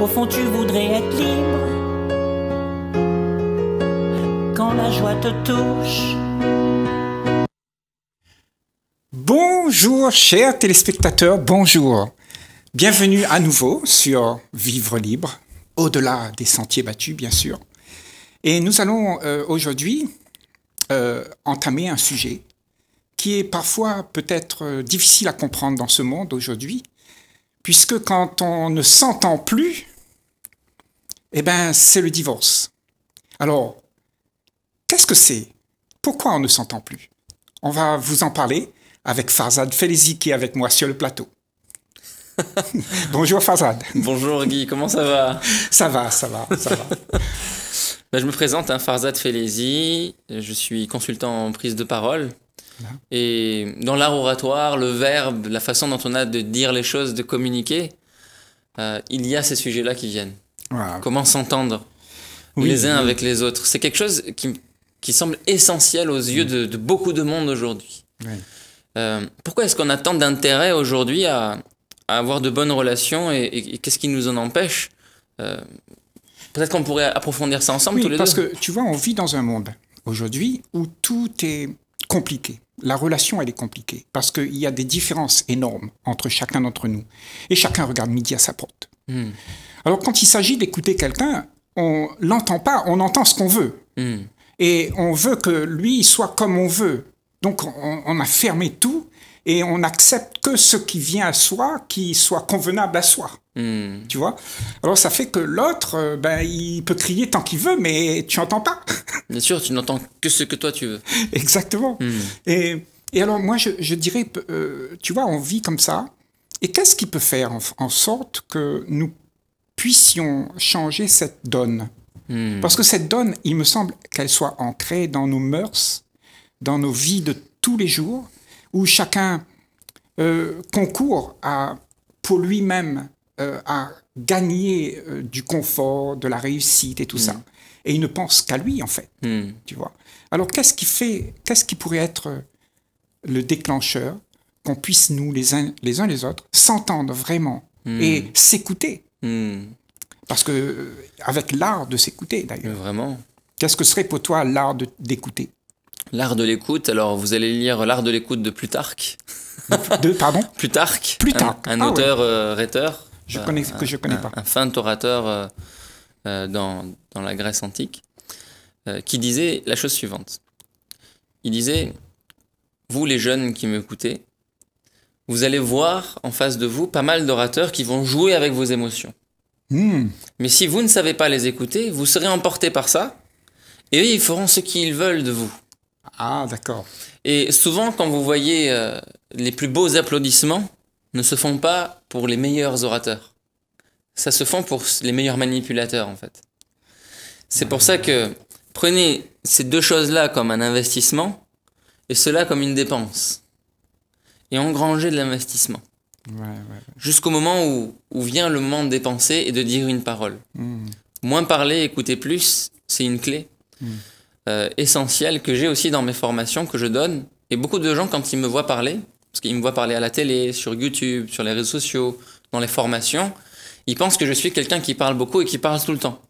Au fond, tu voudrais être libre quand la joie te touche. Bonjour, chers téléspectateurs, bonjour. Bienvenue à nouveau sur Vivre libre, au-delà des sentiers battus, bien sûr. Et nous allons euh, aujourd'hui euh, entamer un sujet qui est parfois peut-être euh, difficile à comprendre dans ce monde aujourd'hui, puisque quand on ne s'entend plus, eh bien, c'est le divorce. Alors, qu'est-ce que c'est Pourquoi on ne s'entend plus On va vous en parler avec Farzad Felizi qui est avec moi sur le plateau. Bonjour Farzad. Bonjour Guy, comment ça va Ça va, ça va, ça va. Ben, je me présente, hein, Farzad Felizi, je suis consultant en prise de parole. Ah. Et dans l'art oratoire, le verbe, la façon dont on a de dire les choses, de communiquer, euh, il y a ces sujets-là qui viennent. Comment s'entendre les uns avec les autres. C'est quelque chose qui, semble essentiel aux yeux de, beaucoup de monde aujourd'hui. Euh, pourquoi est-ce qu'on a tant d'intérêt aujourd'hui à, avoir de bonnes relations et, qu'est-ce qui nous en empêche euh, Peut-être qu'on pourrait approfondir ça ensemble tous les parce deux. Parce que tu vois, on vit dans un monde aujourd'hui où tout est compliqué. La relation, elle est compliquée parce qu'il y a des différences énormes entre chacun d'entre nous et chacun regarde midi à sa porte. Hmm. Alors quand il s'agit d'écouter quelqu'un, on l'entend pas, on entend ce qu'on veut. Hmm. Et on veut que lui soit comme on veut. Donc on, a fermé tout et on accepte que ce qui vient à soi, qui soit convenable à soi. Hmm. Tu vois Alors ça fait que l'autre, euh, ben, il peut crier tant qu'il veut, mais tu n'entends pas. Bien sûr, tu n'entends que ce que toi tu veux. Exactement. Hmm. Et, alors moi, je, dirais, euh, tu vois, on vit comme ça. Et qu'est-ce qui peut faire en sorte que nous puissions changer cette donne. Hmm. Parce que cette donne, il me semble qu'elle soit ancrée dans nos mœurs, dans nos vies de tous les jours, où chacun euh, concourt à, pour lui-même euh, à gagner euh, du confort, de la réussite et tout ça. Hmm. Et il ne pense qu'à lui, en fait. Hmm. Tu vois. Alors, qu'est-ce qui fait, qu'est-ce qui pourrait être le déclencheur qu'on puisse, nous, les uns les, uns, les autres, s'entendre vraiment et s'écouter Hmm. Parce que, euh, avec l'art de s'écouter d'ailleurs. Vraiment. Qu'est-ce que serait pour toi l'art d'écouter L'art de l'écoute, alors vous allez lire L'art de l'écoute de Plutarque. De, pardon Plutarque. Plutarque. Un, ah auteur ouais. Euh, je connais, que je connais pas. Un, fin orateur euh, dans, dans, la Grèce antique, qui disait la chose suivante. Il disait Vous les jeunes qui m'écoutez, vous allez voir en face de vous pas mal d'orateurs qui vont jouer avec vos émotions. Hmm. Mais si vous ne savez pas les écouter, vous serez emporté par ça, et ils feront ce qu'ils veulent de vous. Ah, d'accord. Et souvent, quand vous voyez euh, les plus beaux applaudissements, ne se font pas pour les meilleurs orateurs. Ça se font pour les meilleurs manipulateurs, en fait. C'est pour ça que prenez ces deux choses-là comme un investissement et cela comme une dépense et engranger de l'investissement. Jusqu'au moment où, vient le moment de dépenser et de dire une parole. Hmm. Moins parler, écouter plus, c'est une clé hmm. euh, essentielle que j'ai aussi dans mes formations que je donne. Et beaucoup de gens, quand ils me voient parler, parce qu'ils me voient parler à la télé, sur YouTube, sur les réseaux sociaux, dans les formations, ils pensent que je suis quelqu'un qui parle beaucoup et qui parle tout le temps.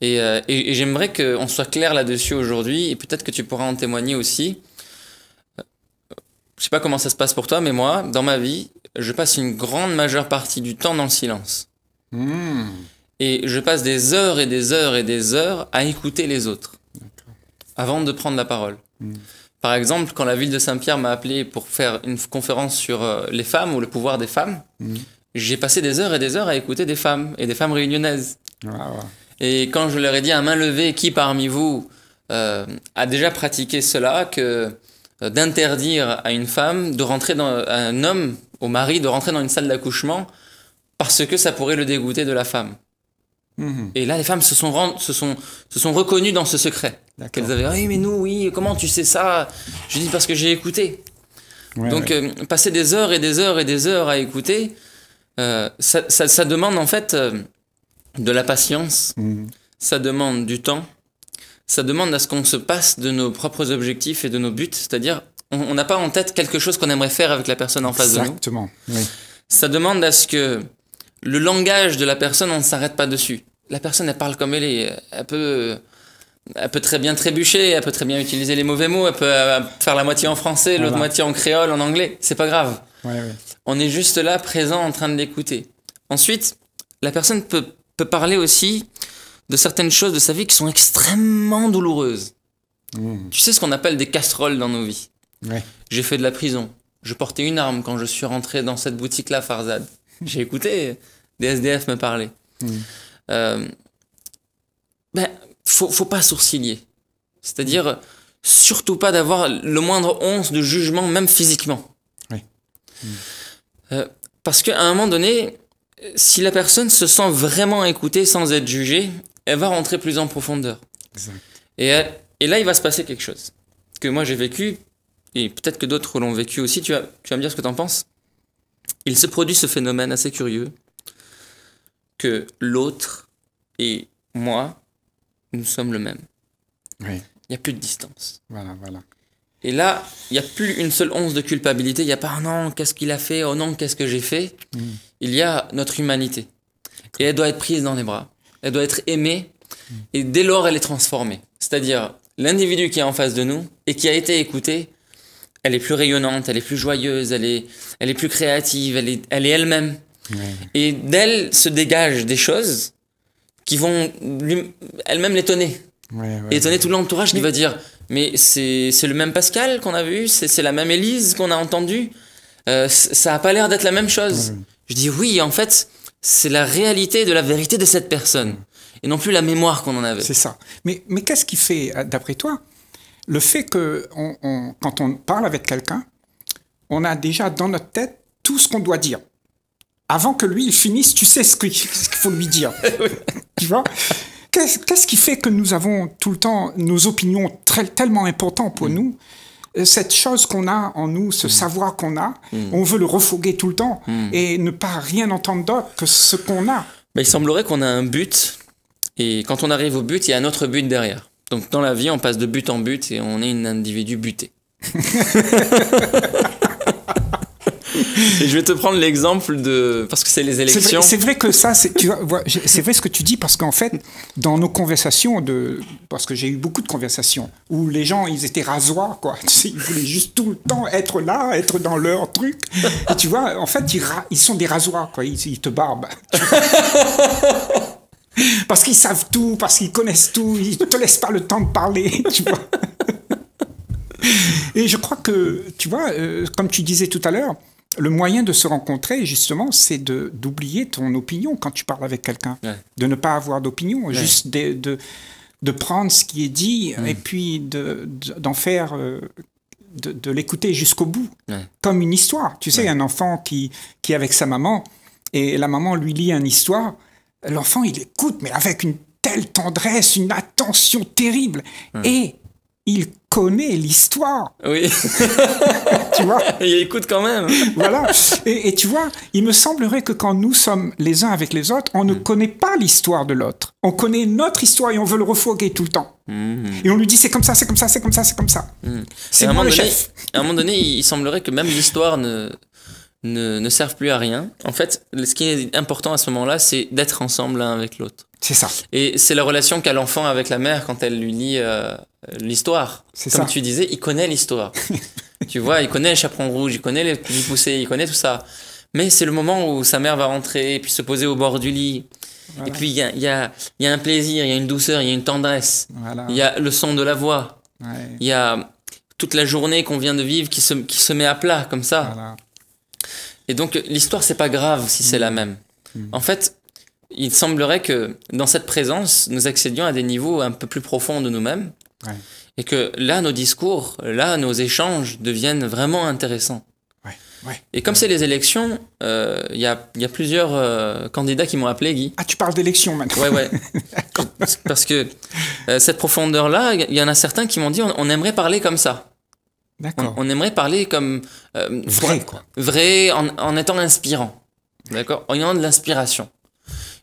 et euh, j'aimerais qu'on soit clair là-dessus aujourd'hui, et peut-être que tu pourras en témoigner aussi je sais pas comment ça se passe pour toi, mais moi, dans ma vie, je passe une grande majeure partie du temps dans le silence. Hmm. Et je passe des heures et des heures et des heures à écouter les autres avant de prendre la parole. Hmm. Par exemple, quand la ville de Saint-Pierre m'a appelé pour faire une conférence sur euh, les femmes ou le pouvoir des femmes, hmm. j'ai passé des heures et des heures à écouter des femmes et des femmes réunionnaises. Ah, et quand je leur ai dit à main levée qui parmi vous euh, a déjà pratiqué cela, que d'interdire à une femme de rentrer dans un homme, au mari, de rentrer dans une salle d'accouchement parce que ça pourrait le dégoûter de la femme. Mhm. Et là, les femmes se sont, se sont, se sont reconnues dans ce secret. Elles avaient, oui, mais nous, oui, comment tu sais ça Je dis parce que j'ai écouté. Donc, euh, passer des heures et des heures et des heures à écouter, euh, ça, ça, demande en fait euh, de la patience, mhm. ça demande du temps, ça demande à ce qu'on se passe de nos propres objectifs et de nos buts, c'est-à-dire on n'a pas en tête quelque chose qu'on aimerait faire avec la personne en face de nous. Exactement. Oui. Ça demande à ce que le langage de la personne, on ne s'arrête pas dessus. La personne, elle parle comme elle est. Elle peut, elle peut très bien trébucher, elle peut très bien utiliser les mauvais mots, elle peut euh, faire la moitié en français, l'autre moitié en créole, en anglais. C'est pas grave. On est juste là, présent, en train de l'écouter. Ensuite, la personne peut, peut parler aussi de certaines choses de sa vie qui sont extrêmement douloureuses. Hmm. Tu sais ce qu'on appelle des casseroles dans nos vies. J'ai fait de la prison. Je portais une arme quand je suis rentré dans cette boutique-là, Farzad. Hmm. J'ai écouté des SDF me parler. Il hmm. Euh, ben, faut, pas sourciller. C'est-à-dire, surtout pas d'avoir le moindre once de jugement, même physiquement. Euh, parce qu'à un moment donné, si la personne se sent vraiment écoutée sans être jugée, elle va rentrer plus en profondeur. Et, et là, il va se passer quelque chose que moi j'ai vécu, et peut-être que d'autres l'ont vécu aussi. Tu vas, tu vas me dire ce que tu en penses. Il se produit ce phénomène assez curieux que l'autre et moi, nous sommes le même. Il n'y a plus de distance. Voilà, voilà. Et là, il n'y a plus une seule once de culpabilité. Il n'y a pas, oh non, qu'est-ce qu'il a fait Oh non, qu'est-ce que j'ai fait hmm. Il y a notre humanité. Et elle doit être prise dans les bras elle doit être aimée, et dès lors, elle est transformée. C'est-à-dire, l'individu qui est en face de nous et qui a été écouté, elle est plus rayonnante, elle est plus joyeuse, elle est, elle est plus créative, elle est, elle est elle-même. Et d'elle se dégagent des choses qui vont elle-même l'étonner. Ouais, étonner tout l'entourage qui va dire Mais c'est le même Pascal qu'on a vu, c'est la même Élise qu'on a entendue, euh, ça n'a pas l'air d'être la même chose. Je dis Oui, en fait, c'est la réalité de la vérité de cette personne, et non plus la mémoire qu'on en avait. C'est ça. Mais, qu'est-ce qui fait, euh, d'après toi, le fait que quand on parle avec quelqu'un, on a déjà dans notre tête tout ce qu'on doit dire. Avant que lui, il finisse, tu sais ce qu'il faut lui dire. tu vois Qu'est-ce qui fait que nous avons tout le temps nos opinions tellement importantes pour mm. nous euh, cette chose qu'on a en nous, ce mm. savoir qu'on a, mm. on veut le refoguer tout le temps mm. et ne pas rien entendre d'autre que ce qu'on a. Mais il semblerait qu'on a un but et quand on arrive au but, il y a un autre but derrière. Donc dans la vie, on passe de but en but et on est un individu buté. je vais te prendre l'exemple de. Parce que c'est les élections. C'est vrai, que ça, c'est vrai ce que tu dis, parce qu'en fait, dans nos conversations, de, parce que j'ai eu beaucoup de conversations où les gens, ils étaient rasoirs, quoi. ils voulaient juste tout le temps être là, être dans leur truc. Et tu vois, en fait, ils, ils sont des rasoirs, quoi. Ils, te barbent. parce qu'ils savent tout, parce qu'ils connaissent tout, ils ne te laissent pas le temps de parler, tu vois. Et je crois que, tu vois, euh, comme tu disais tout à l'heure, le moyen de se rencontrer, justement, c'est d'oublier ton opinion quand tu parles avec quelqu'un. De ne pas avoir d'opinion, juste de, de, prendre ce qui est dit mm. et puis de d'en faire, euh, de, l'écouter jusqu'au bout. Comme une histoire. Tu sais, un enfant qui, qui est avec sa maman et la maman lui lit une histoire, l'enfant, il écoute, mais avec une telle tendresse, une attention terrible. Et il connaît l'histoire. Oui. tu vois Il écoute quand même. voilà. Et, tu vois, il me semblerait que quand nous sommes les uns avec les autres, on ne hmm. connaît pas l'histoire de l'autre. On connaît notre histoire et on veut le refoguer tout le temps. Hmm. Et on lui dit c'est comme ça, c'est comme ça, c'est comme ça, c'est comme ça. Hmm. C'est un le donné, chef. À un moment donné, il semblerait que même l'histoire ne ne, servent plus à rien. En fait, ce qui est important à ce moment-là, c'est d'être ensemble l'un avec l'autre. C'est ça. Et c'est la relation qu'a l'enfant avec la mère quand elle lui lit euh, l'histoire. c'est ça. tu disais, il connaît l'histoire. tu vois, il connaît le chaperon rouge il connaît les petits poussés, il connaît tout ça. Mais c'est le moment où sa mère va rentrer et puis se poser au bord du lit. Et puis il y a, y, y a, un plaisir, il y a une douceur, il y a une tendresse. Il y a le son de la voix. Il y a toute la journée qu'on vient de vivre qui se, qui se met à plat comme ça. Voilà. Et donc l'histoire, c'est pas grave si c'est la mm. même. Mm. En fait, il semblerait que dans cette présence, nous accédions à des niveaux un peu plus profonds de nous-mêmes. Et que là, nos discours, là, nos échanges deviennent vraiment intéressants. Ouais. Et comme c'est les élections, euh, il y, a, plusieurs euh, candidats qui m'ont appelé, Guy. Ah, tu parles d'élections maintenant Ouais, ouais. Parce que euh, cette profondeur-là, il y, en a certains qui m'ont dit on aimerait parler comme ça. On, aimerait parler comme euh, vrai, vrai en, étant inspirant. D'accord En ayant de l'inspiration.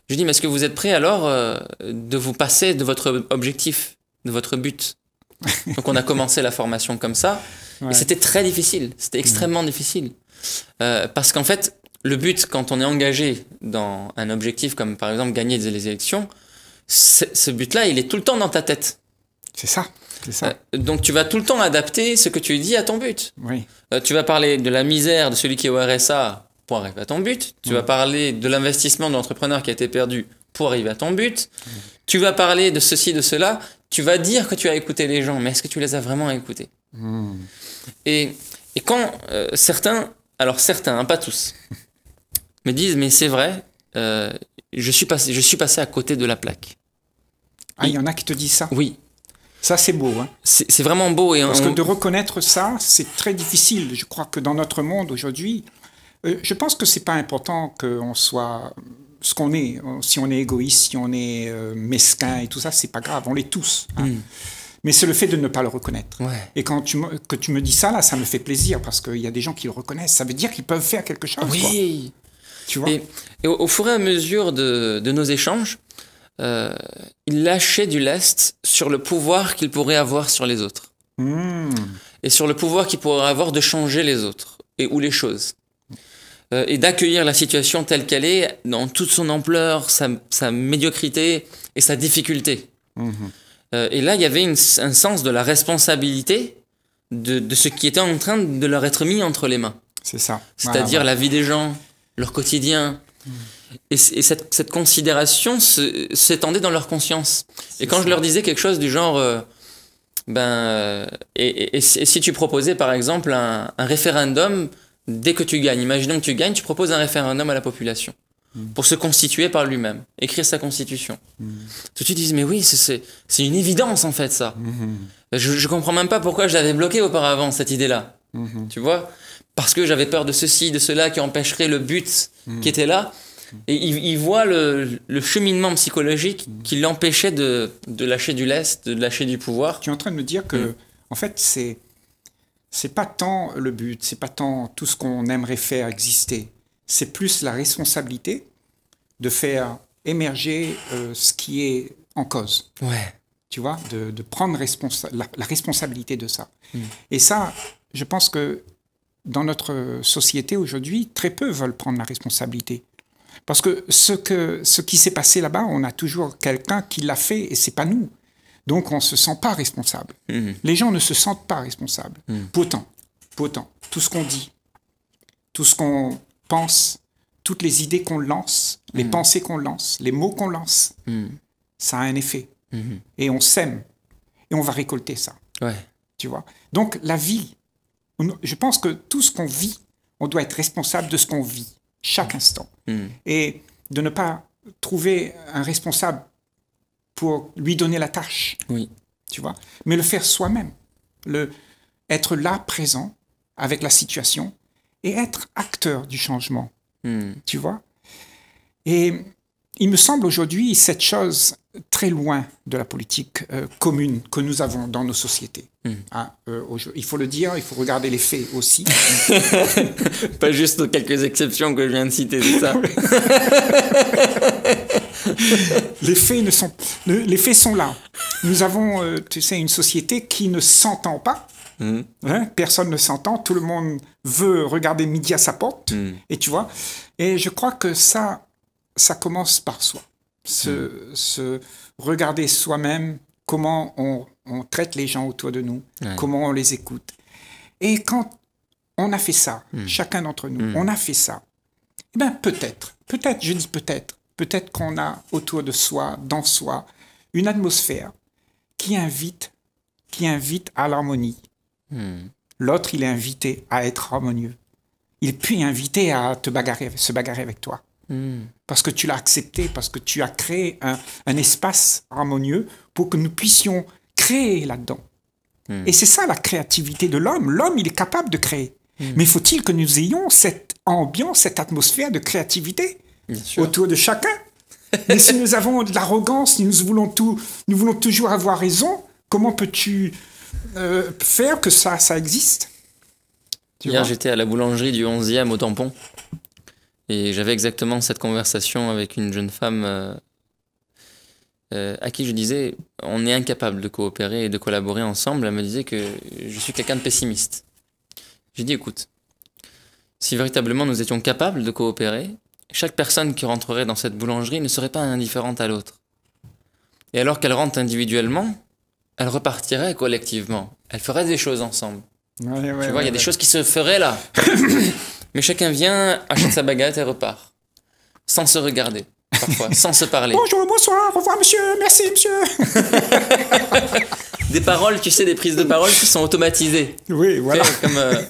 Je dis, mais est-ce que vous êtes prêt alors euh, de vous passer de votre objectif, de votre but Donc on a commencé la formation comme ça. Et c'était très difficile, c'était mm. extrêmement difficile. Euh, parce qu'en fait, le but, quand on est engagé dans un objectif comme par exemple gagner les élections, ce but-là, il est tout le temps dans ta tête. C'est ça. Euh, donc tu vas tout le temps adapter ce que tu dis à ton but. Oui. Euh, tu vas parler de la misère de celui qui est au RSA pour arriver à ton but. Tu vas mm. parler de l'investissement de l'entrepreneur qui a été perdu pour arriver à ton but. Tu vas parler de ceci, de cela. Tu vas dire que tu as écouté les gens, mais est-ce que tu les as vraiment écoutés mm. et, quand euh, certains, alors certains, hein, pas tous, me disent mais c'est vrai, je, suis passé, je suis passé à côté de la plaque. Ah, il y en a qui te disent ça Oui, ça, c'est beau. Hein. C'est vraiment beau. Et Parce que de reconnaître ça, c'est très difficile. Je crois que dans notre monde aujourd'hui, euh, je pense que c'est pas important qu'on soit ce qu'on est. Si on est égoïste, si on est euh, mesquin et tout ça, c'est pas grave. On l'est tous. Hein. Hmm. Mais c'est le fait de ne pas le reconnaître. Et quand tu me, que tu me dis ça, là, ça me fait plaisir parce qu'il y a des gens qui le reconnaissent. Ça veut dire qu'ils peuvent faire quelque chose. Oui. Tu vois. Et, au, fur et à mesure de, de nos échanges, euh, il lâchait du lest sur le pouvoir qu'il pourrait avoir sur les autres. Hmm. Et sur le pouvoir qu'il pourrait avoir de changer les autres et ou les choses. Euh, et d'accueillir la situation telle qu'elle est, dans toute son ampleur, sa, médiocrité et sa difficulté. Hmm. Euh, et là, il y avait un sens de la responsabilité de, ce qui était en train de leur être mis entre les mains. C'est ça. C'est-à-dire la vie des gens, leur quotidien. Hmm. Et, cette, considération s'étendait dans leur conscience. Et quand je leur disais quelque chose du genre, euh, ben, euh, et, si tu proposais par exemple un, référendum dès que tu gagnes, imaginons que tu gagnes, tu proposes un référendum à la population hmm. pour se constituer par lui-même, écrire sa constitution. Hmm. Tout de suite, ils disent, mais oui, c'est une évidence en fait ça. Hmm. Je, je comprends même pas pourquoi je l'avais bloqué auparavant, cette idée-là. Tu vois Parce que j'avais peur de ceci, de cela qui empêcherait le but qui était là. Et il, voit le, cheminement psychologique qui l'empêchait de, lâcher du lest, de lâcher du pouvoir. Tu es en train de me dire que, mm. en fait, c'est c'est pas tant le but, c'est pas tant tout ce qu'on aimerait faire exister. C'est plus la responsabilité de faire émerger euh, ce qui est en cause. Ouais. Tu vois, de, prendre la, responsabilité de ça. Mm. Et ça, je pense que dans notre société aujourd'hui, très peu veulent prendre la responsabilité. Parce que ce, que, ce qui s'est passé là-bas, on a toujours quelqu'un qui l'a fait et c'est pas nous. Donc on ne se sent pas responsable. Mhm. Les gens ne se sentent pas responsables. Mhm. Pourtant, tout ce qu'on dit, tout ce qu'on pense, toutes les idées qu'on lance, les mhm. pensées qu'on lance, les mots qu'on lance, ça a un effet. Et on sème. Et on va récolter ça. Tu vois Donc la vie, je pense que tout ce qu'on vit, on doit être responsable de ce qu'on vit chaque instant. Hmm. Et de ne pas trouver un responsable pour lui donner la tâche. Oui. Tu vois Mais le faire soi-même. Le être là, présent, avec la situation, et être acteur du changement. Hmm. Tu vois Et il me semble aujourd'hui cette chose très loin de la politique euh, commune que nous avons dans nos sociétés. Hmm. Ah, euh, il faut le dire, il faut regarder les faits aussi. Pas juste quelques exceptions que je viens de citer, c'est ça les, faits ne sont, les faits sont là. Nous avons, euh, tu sais, une société qui ne s'entend pas. Hmm. Hein, personne ne s'entend, tout le monde veut regarder midi à sa porte, hmm. et tu vois. Et je crois que ça, ça commence par soi. Se, hmm. regarder soi-même, comment on, traite les gens autour de nous, comment on les écoute. Et quand on a fait ça, hmm. chacun d'entre nous, hmm. on a fait ça, eh bien peut-être, peut-être, je dis peut-être, peut-être qu'on a autour de soi, dans soi, une atmosphère qui invite, qui invite à l'harmonie. L'autre, il est invité à être harmonieux. Il peut inviter à te bagarrer, se bagarrer avec toi. Mm. Parce que tu l'as accepté, parce que tu as créé un, espace harmonieux pour que nous puissions créer là-dedans. Mm. Et c'est ça la créativité de l'homme. L'homme, il est capable de créer. Mm. Mais faut-il que nous ayons cette ambiance, cette atmosphère de créativité autour de chacun Mais si nous avons de l'arrogance, si nous voulons, tout, nous voulons toujours avoir raison, comment peux-tu euh, faire que ça, ça existe Hier, j'étais à la boulangerie du 11e au tampon. Et j'avais exactement cette conversation avec une jeune femme euh, euh, à qui je disais on est incapable de coopérer et de collaborer ensemble. Elle me disait que je suis quelqu'un de pessimiste. J'ai dit écoute, si véritablement nous étions capables de coopérer, chaque personne qui rentrerait dans cette boulangerie ne serait pas indifférente à l'autre. Et alors qu'elle rentre individuellement, elle repartirait collectivement. Elle ferait des choses ensemble. tu vois, il y a des choses qui se feraient là. Mais chacun vient, achète sa baguette et repart. Sans se regarder, parfois, sans se parler. Bonjour, bonsoir, au revoir monsieur, merci monsieur. des paroles, tu sais, des prises de parole qui sont automatisées. Oui, voilà. Euh,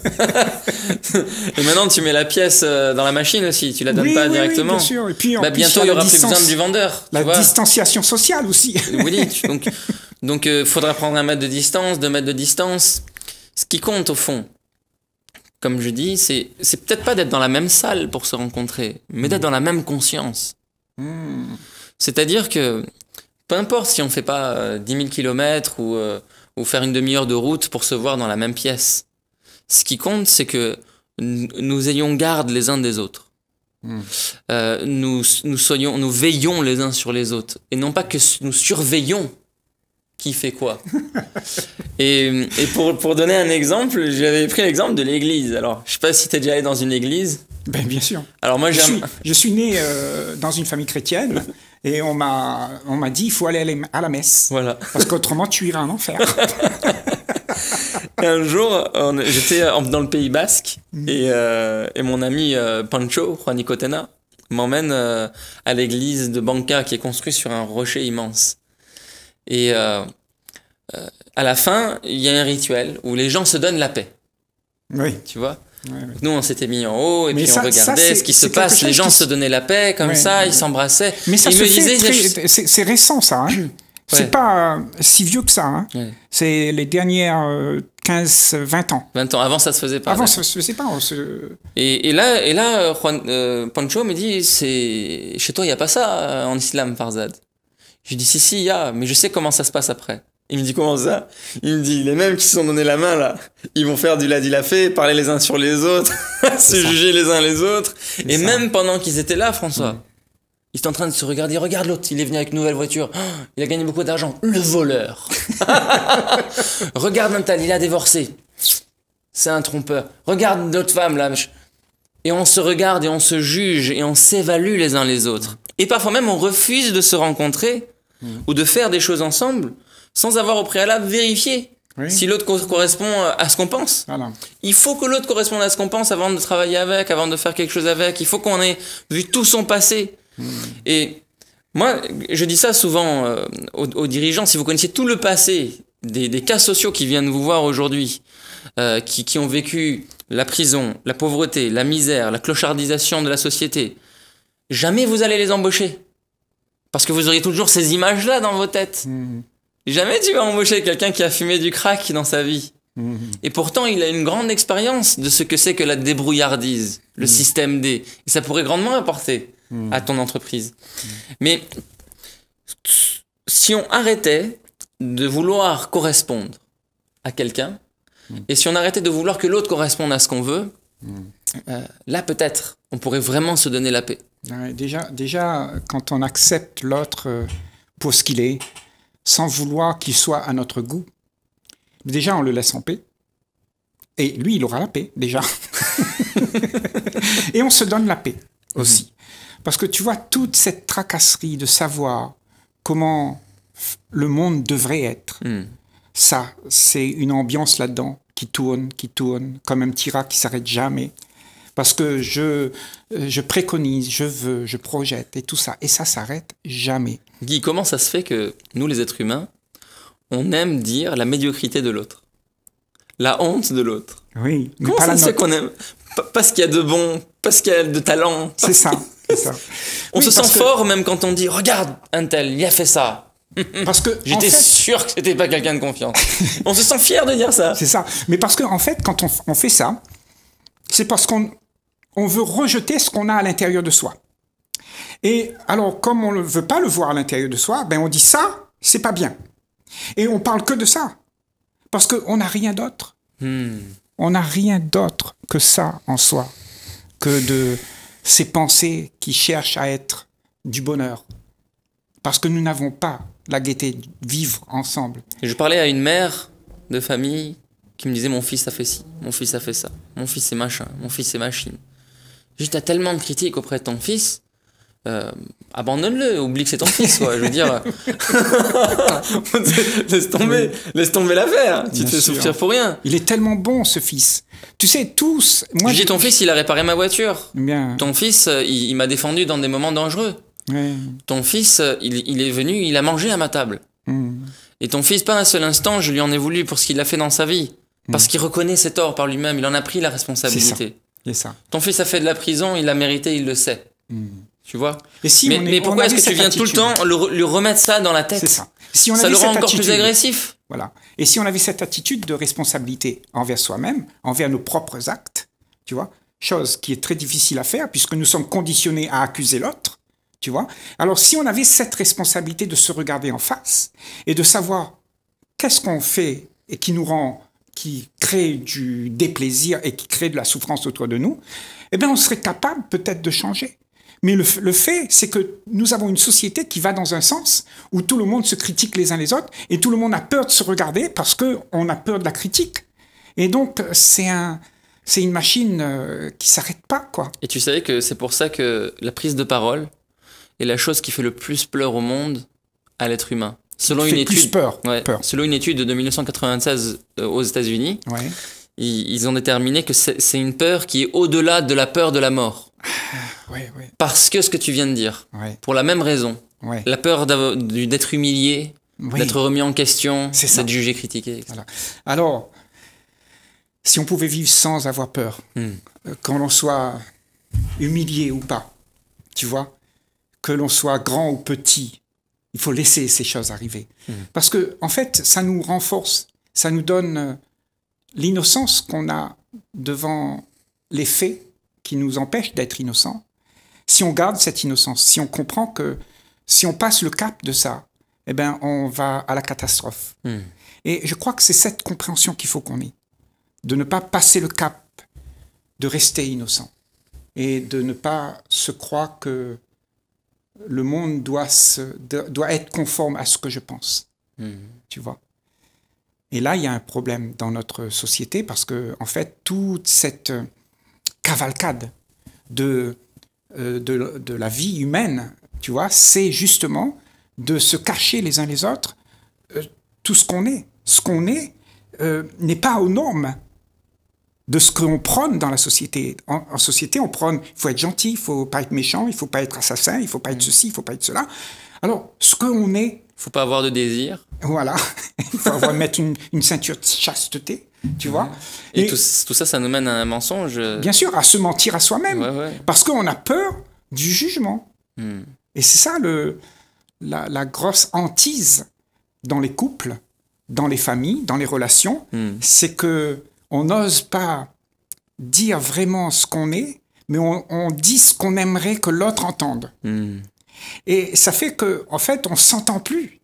et maintenant, tu mets la pièce euh, dans la machine aussi, tu la donnes pas directement. Oui, bien sûr. Et puis, bah, bientôt, il y aura plus besoin du vendeur. La vois. distanciation sociale aussi. oui, donc, donc, euh, faudra prendre un mètre de distance, deux mètres de distance. Ce qui compte au fond, comme je dis, c'est, peut-être pas d'être dans la même salle pour se rencontrer, mais d'être mm. dans la même conscience. Mm. C'est-à-dire que peu importe si on fait pas euh, dix 10 000 km ou, faire une demi-heure de route pour se voir dans la même pièce, ce qui compte, c'est que nous ayons garde les uns des autres. Mm. Euh, nous, nous, nous veillons les uns sur les autres. Et non pas que nous surveillons qui fait quoi Et, pour, pour, donner un exemple, j'avais pris l'exemple de l'église. Alors, je sais pas si tu es déjà allé dans une église. Ben, bien sûr. Alors moi, je suis, je suis né euh, dans une famille chrétienne et on m'a, on m'a dit il faut aller à la messe. Voilà. Parce qu'autrement, tu iras en enfer. et un jour, j'étais dans le Pays Basque mhm. et, euh, et mon ami euh, Pancho, Juan Nicotena, m'emmène à l'église de Banca qui est construite sur un rocher immense. Et euh, euh, à la fin, il y a un rituel où les gens se donnent la paix. Oui. Tu vois Nous, on s'était mis en haut et puis on regardait ce qui se passe. Les gens se donnaient la paix comme ça, ils s'embrassaient. Mais ça, se fait c'est récent ça. Hein. C'est pas euh, si vieux que ça. Hein. C'est les dernières 15, 20 ans. 20 ans. Avant, ça se faisait pas. Avant, ça se faisait pas. et, là, et là Juan, Pancho me dit, chez toi, il n'y a pas ça en islam, Farzad. Je lui dis, si, si, il y a, mais je sais comment ça se passe après. Il me dit, comment ça Il me dit, les mêmes qui se sont donné la main, là, ils vont faire du la fait parler les uns sur les autres, se juger les uns les autres. Et même pendant qu'ils étaient là, François, ils étaient en train de se regarder. Regarde l'autre, il est venu avec une nouvelle voiture. il a gagné beaucoup d'argent. Le voleur. Regarde Nathalie, il a divorcé. C'est un trompeur. Regarde notre femme, là. Et on se regarde et on se juge et on s'évalue les uns les autres. Et parfois même on refuse de se rencontrer ou de faire des choses ensemble sans avoir au préalable vérifié si l'autre correspond euh, à ce qu'on pense. Il faut que l'autre corresponde à ce qu'on pense avant de travailler avec, avant de faire quelque chose avec. Il faut qu'on ait vu tout son passé. Hmm. Et moi, je dis ça souvent euh, aux, dirigeants, si vous connaissiez tout le passé des, cas sociaux qui viennent vous voir aujourd'hui, euh, qui, qui, ont vécu la prison, la pauvreté, la misère, la clochardisation de la société, jamais vous allez les embaucher. Parce que vous aurez toujours ces images-là dans vos têtes. Mm-hmm. Jamais tu vas embaucher quelqu'un qui a fumé du crack dans sa vie. Mm-hmm. Et pourtant, il a une grande expérience de ce que c'est que la débrouillardise, le mm-hmm. système D. Et ça pourrait grandement apporter à ton entreprise. Mais si on arrêtait de vouloir correspondre à quelqu'un, mm. et si on arrêtait de vouloir que l'autre corresponde à ce qu'on veut, mm. Euh, là peut-être on pourrait vraiment se donner la paix. déjà, déjà, quand on accepte l'autre euh, pour ce qu'il est, sans vouloir qu'il soit à notre goût, déjà on le laisse en paix. Et lui, il aura la paix déjà. et on se donne la paix mhm. aussi. Parce que tu vois, toute cette tracasserie de savoir comment le monde devrait être, mhm. ça, c'est une ambiance là-dedans qui tourne, qui tourne, comme un petit rat qui s'arrête jamais. Parce que je, euh, je préconise, je veux, je projette et tout ça. Et ça s'arrête jamais. Guy, comment ça se fait que nous, les êtres humains, on aime dire la médiocrité de l'autre La honte de l'autre Oui. Mais comment pas ça se fait qu'on aime Parce qu'il y a de bons, parce qu'il y a de talent. C'est ça. Ça. on se sent fort même quand on dit regarde un tel il a fait ça parce que j'étais sûr que c'était pas quelqu'un de confiance on se sent fier de dire ça c'est ça mais parce que en fait quand on fait ça c'est parce qu'on on veut rejeter ce qu'on a à l'intérieur de soi. Et alors, comme on ne veut pas le voir à l'intérieur de soi, ben on dit ça, c'est pas bien. Et on parle que de ça. Parce qu'on n'a rien d'autre. Hmm. On n'a rien d'autre que ça en soi, que de ces pensées qui cherchent à être du bonheur. Parce que nous n'avons pas la gaieté de vivre ensemble. Je parlais à une mère de famille qui me disait Mon fils a fait ci, mon fils a fait ça, mon fils est machin, mon fils est machine. Juste, as tellement de critiques auprès de ton fils. Euh, abandonne-le, oublie que c'est ton fils, quoi. Je veux dire, laisse tomber, laisse tomber l'affaire. Tu te fais souffrir pour rien. Il est tellement bon, ce fils. Tu sais, tous. Moi, j'ai ton fils, il a réparé ma voiture. Bien. Ton fils, euh, il, m'a défendu dans des moments dangereux. Ton fils, euh, il, est venu, il a mangé à ma table. Hmm. Et ton fils, pas un seul instant, je lui en ai voulu pour ce qu'il a fait dans sa vie. Hmm. Parce qu'il reconnaît ses torts par lui-même, il en a pris la responsabilité ça. Ton fils a fait de la prison, il l'a mérité, il le sait. Hmm. Tu vois Mais, pourquoi est-ce que tu viens tout le temps lui remettre ça dans la tête C'est ça. Si on ça le rend encore plus agressif. Voilà. Et si on avait cette attitude de responsabilité envers soi-même, envers nos propres actes, tu vois, chose qui est très difficile à faire puisque nous sommes conditionnés à accuser l'autre, tu vois. Alors si on avait cette responsabilité de se regarder en face et de savoir qu'est-ce qu'on fait et qui nous rend qui crée du déplaisir et qui crée de la souffrance autour de nous, eh bien, on serait capable peut-être de changer. Mais le, fait, c'est que nous avons une société qui va dans un sens où tout le monde se critique les uns les autres et tout le monde a peur de se regarder parce qu'on a peur de la critique. Et donc, c'est un, c'est une machine qui euh, qui s'arrête pas, quoi. Et tu savais que c'est pour ça que la prise de parole est la chose qui fait le plus pleur au monde à l'être humain. Selon une, étude, peur, selon une étude de 1996 euh, aux États-Unis, ils, ont déterminé que c'est une peur qui est au-delà de la peur de la mort. Ah, Parce que ce que tu viens de dire, pour la même raison, la peur d'être humilié, d'être remis en question, d'être jugé, critiqué. Voilà. Alors, si on pouvait vivre sans avoir peur, hmm. euh, quand l'on soit humilié ou pas, tu vois, que l'on soit grand ou petit, il faut laisser ces choses arriver. Hmm. Parce que, en fait, ça nous renforce, ça nous donne euh, l'innocence qu'on a devant les faits qui nous empêchent d'être innocents. Si on garde cette innocence, si on comprend que si on passe le cap de ça, eh bien, on va à la catastrophe. Hmm. Et je crois que c'est cette compréhension qu'il faut qu'on ait, de ne pas passer le cap, de rester innocent et de ne pas se croire que le monde doit, doit être conforme à ce que je pense. Mm-hmm. Tu vois Et là, il y a un problème dans notre société parce que, en fait, toute cette euh, cavalcade euh, de, la vie humaine, tu vois, c'est justement de se cacher les uns les autres euh, tout ce qu'on est. Ce qu'on est n'est pas aux normes de ce qu'on prône dans la société. En, société, on prône, il faut être gentil, il faut pas être méchant, il faut pas être assassin, il faut pas être mm. ceci, il faut pas être cela. Alors, ce qu'on est... Il faut pas avoir de désir. Voilà. il faut mettre une, ceinture de chasteté, tu vois. Et, tout, ça, ça nous mène à un mensonge. Bien sûr, à se mentir à soi-même. Parce qu'on a peur du jugement. Mm. Et c'est ça le, la, grosse hantise dans les couples, dans les familles, dans les relations. Mm. C'est que on n'ose pas dire vraiment ce qu'on est, mais on, dit ce qu'on aimerait que l'autre entende. Hmm. Et ça fait que, en fait, on s'entend plus.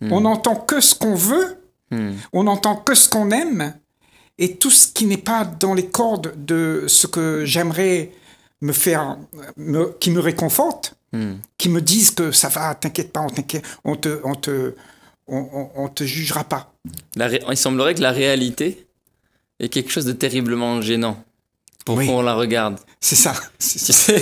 Hmm. On n'entend que ce qu'on veut, hmm. on n'entend que ce qu'on aime, et tout ce qui n'est pas dans les cordes de ce que j'aimerais me faire, qui me réconforte, qui me dise que ça va, t'inquiète pas, on, te, te, on, te jugera pas. Il semblerait que la réalité et quelque chose de terriblement gênant pour qu'on la regarde. C'est ça.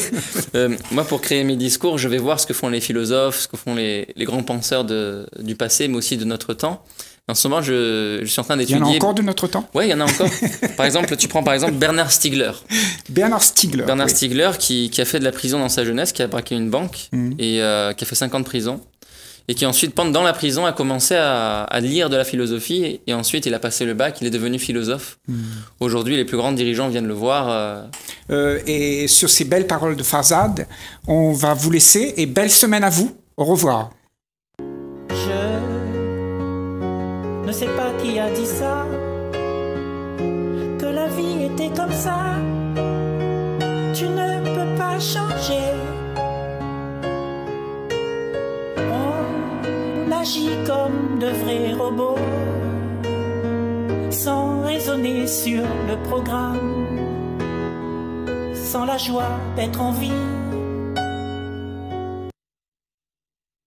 Euh, moi, pour créer mes discours, je vais voir ce que font les philosophes, ce que font les, grands penseurs de, du passé, mais aussi de notre temps. En ce moment, je, suis en train d'étudier. Il y en a encore de notre temps Oui, il y en a encore. par exemple, tu prends par exemple Bernard Stiegler. Bernard Stiegler. Bernard Stiegler, qui, a fait de la prison dans sa jeunesse, qui a braqué une banque mmh. et euh, qui a fait 5 ans de prison et qui ensuite, pendant la prison, a commencé à, lire de la philosophie, et, ensuite il a passé le bac, il est devenu philosophe. Hmm. Aujourd'hui, les plus grands dirigeants viennent le voir. Euh. Euh, et sur ces belles paroles de Farzad, on va vous laisser, et belle semaine à vous, au revoir. Je ne sais pas qui a dit ça, que la vie était comme ça, tu ne peux pas changer. agit comme de vrais robots, sans raisonner sur le programme, sans la joie d'être en vie.